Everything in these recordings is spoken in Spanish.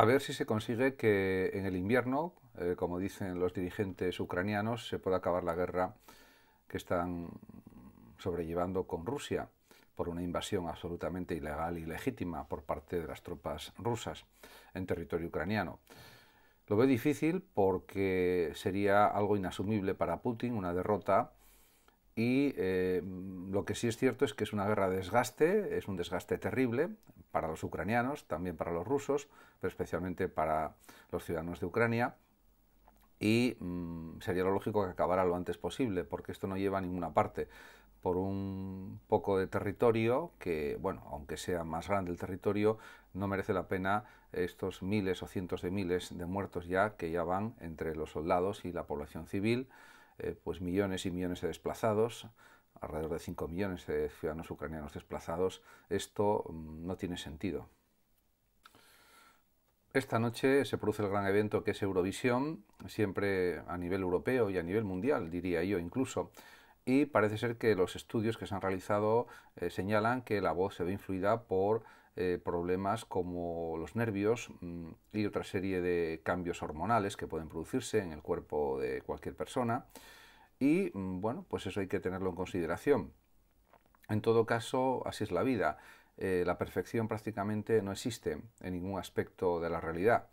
A ver si se consigue que en el invierno, eh, como dicen los dirigentes ucranianos, se pueda acabar la guerra que están sobrellevando con Rusia por una invasión absolutamente ilegal y legítima por parte de las tropas rusas en territorio ucraniano. Lo veo difícil porque sería algo inasumible para Putin, una derrota y eh, lo que sí es cierto es que es una guerra de desgaste, es un desgaste terrible para los ucranianos, también para los rusos, pero especialmente para los ciudadanos de Ucrania. Y mm, sería lo lógico que acabara lo antes posible, porque esto no lleva a ninguna parte. Por un poco de territorio, que, bueno, aunque sea más grande el territorio, no merece la pena estos miles o cientos de miles de muertos ya que ya van entre los soldados y la población civil. Eh, pues millones y millones de desplazados, alrededor de 5 millones de ciudadanos ucranianos desplazados, esto mm, no tiene sentido. Esta noche se produce el gran evento que es Eurovisión, siempre a nivel europeo y a nivel mundial, diría yo incluso. Y parece ser que los estudios que se han realizado eh, señalan que la voz se ve influida por eh, problemas como los nervios mm, y otra serie de cambios hormonales que pueden producirse en el cuerpo de cualquier persona. Y mm, bueno, pues eso hay que tenerlo en consideración. En todo caso, así es la vida. Eh, la perfección prácticamente no existe en ningún aspecto de la realidad.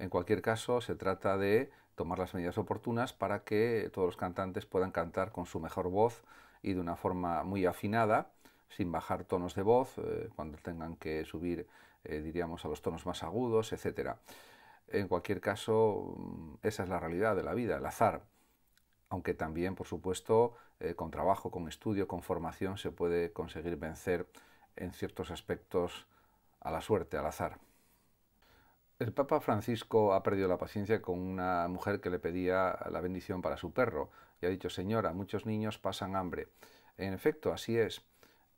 En cualquier caso, se trata de tomar las medidas oportunas para que todos los cantantes puedan cantar con su mejor voz y de una forma muy afinada sin bajar tonos de voz, eh, cuando tengan que subir, eh, diríamos, a los tonos más agudos, etc. En cualquier caso, mm, esa es la realidad de la vida, el azar. Aunque también, por supuesto, eh, con trabajo, con estudio, con formación, se puede conseguir vencer en ciertos aspectos a la suerte, al azar. El Papa Francisco ha perdido la paciencia con una mujer que le pedía la bendición para su perro y ha dicho, Señora, muchos niños pasan hambre. En efecto, así es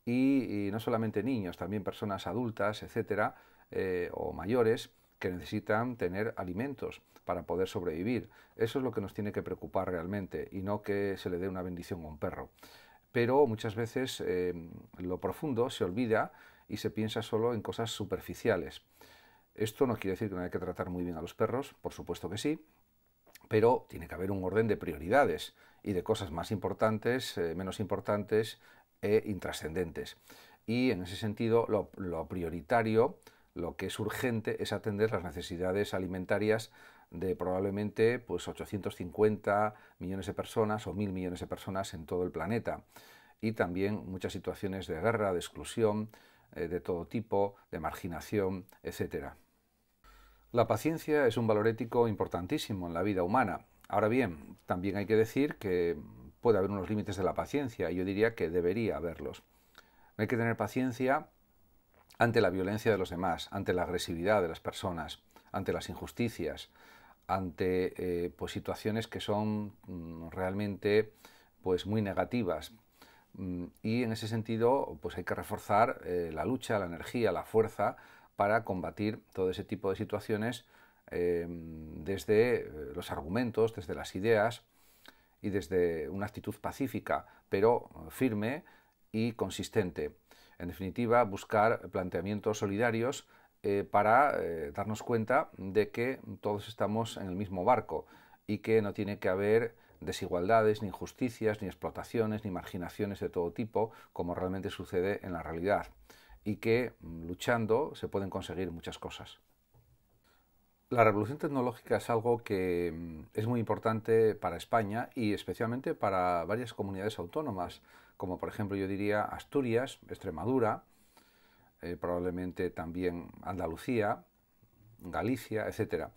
y, no solamente niños, también personas adultas, etcétera, eh, o mayores que necesitan tener alimentos para poder sobrevivir. Eso es lo que nos tiene que preocupar realmente y no que se le dé una bendición a un perro. Pero muchas veces eh, lo profundo se olvida y se piensa solo en cosas superficiales. Esto no quiere decir que no hay que tratar muy bien a los perros, por supuesto que sí, pero tiene que haber un orden de prioridades y de cosas más importantes, eh, menos importantes, e intrascendentes. Y en ese sentido, lo, prioritario, lo que es urgente, es atender las necesidades alimentarias de probablemente pues, 850 millones de personas o mil millones de personas en todo el planeta. Y también muchas situaciones de guerra, de exclusión, eh, de todo tipo, de marginación, etc. La paciencia es un valor ético importantísimo en la vida humana. Ahora bien, también hay que decir que puede haber unos límites de la paciencia, y yo diría que debería haberlos. hay que tener paciencia ante la violencia de los demás, ante la agresividad de las personas, ante las injusticias, ante eh, pues, situaciones que son mm, realmente pues, muy negativas. Mm, y en ese sentido pues, hay que reforzar eh, la lucha, la energía, la fuerza para combatir todo ese tipo de situaciones eh, desde los argumentos, desde las ideas, y desde una actitud pacífica, pero eh, firme y consistente. En definitiva, buscar planteamientos solidarios eh, para eh, darnos cuenta de que todos estamos en el mismo barco y que no tiene que haber desigualdades, ni injusticias, ni explotaciones, ni marginaciones de todo tipo, como realmente sucede en la realidad, y que mm, luchando se pueden conseguir muchas cosas la revolución tecnológica es algo que mm, es muy importante para España y especialmente para varias comunidades autónomas, como por ejemplo yo diría Asturias, Extremadura, eh, probablemente también Andalucía, Galicia, etcétera,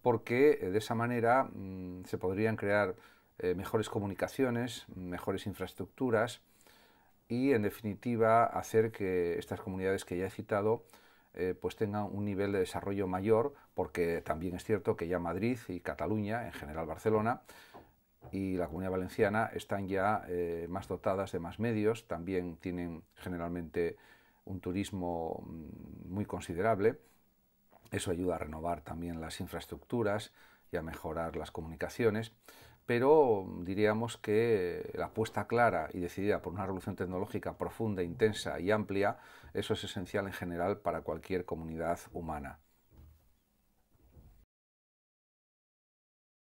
porque eh, de esa manera mm, se podrían crear eh, mejores comunicaciones, mejores infraestructuras y en definitiva hacer que estas comunidades que ya he citado eh, pues tengan un nivel de desarrollo mayor, porque también es cierto que ya Madrid y Cataluña, en general Barcelona, y la Comunidad Valenciana están ya eh, más dotadas de más medios, también tienen generalmente un turismo mm, muy considerable. Eso ayuda a renovar también las infraestructuras y a mejorar las comunicaciones pero diríamos que la apuesta clara y decidida por una revolución tecnológica profunda, intensa y amplia, eso es esencial en general para cualquier comunidad humana.